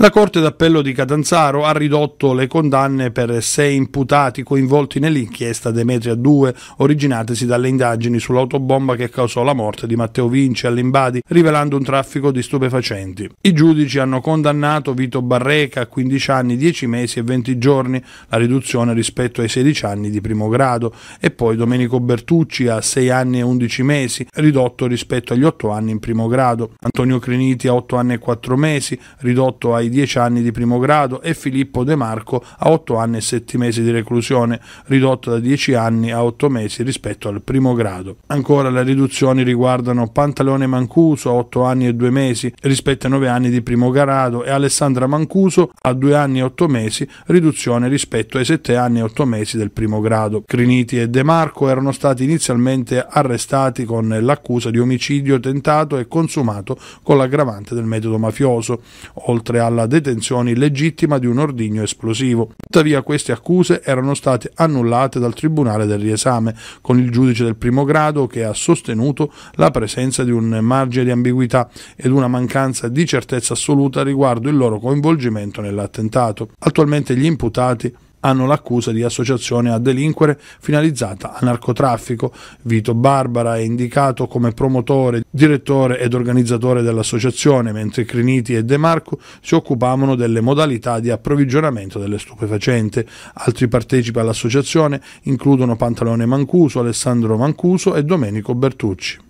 La Corte d'Appello di Catanzaro ha ridotto le condanne per sei imputati coinvolti nell'inchiesta Demetria 2, originatesi dalle indagini sull'autobomba che causò la morte di Matteo Vinci all'Imbadi, rivelando un traffico di stupefacenti. I giudici hanno condannato Vito Barreca a 15 anni, 10 mesi e 20 giorni, la riduzione rispetto ai 16 anni di primo grado, e poi Domenico Bertucci a 6 anni e 11 mesi, ridotto rispetto agli 8 anni in primo grado, Antonio Criniti a 8 anni e 4 mesi, ridotto ai 10 anni di primo grado e Filippo De Marco a 8 anni e 7 mesi di reclusione, ridotto da 10 anni a 8 mesi rispetto al primo grado. Ancora le riduzioni riguardano Pantaleone Mancuso a 8 anni e 2 mesi rispetto ai 9 anni di primo grado e Alessandra Mancuso a 2 anni e 8 mesi, riduzione rispetto ai 7 anni e 8 mesi del primo grado. Criniti e De Marco erano stati inizialmente arrestati con l'accusa di omicidio tentato e consumato con l'aggravante del metodo mafioso, oltre alla la detenzione illegittima di un ordigno esplosivo. Tuttavia queste accuse erano state annullate dal Tribunale del riesame, con il giudice del primo grado che ha sostenuto la presenza di un margine di ambiguità ed una mancanza di certezza assoluta riguardo il loro coinvolgimento nell'attentato. Attualmente gli imputati hanno l'accusa di associazione a delinquere finalizzata a narcotraffico. Vito Barbara è indicato come promotore, direttore ed organizzatore dell'associazione, mentre Criniti e De Marco si occupavano delle modalità di approvvigionamento delle stupefacenti. Altri partecipi all'associazione includono Pantalone Mancuso, Alessandro Mancuso e Domenico Bertucci.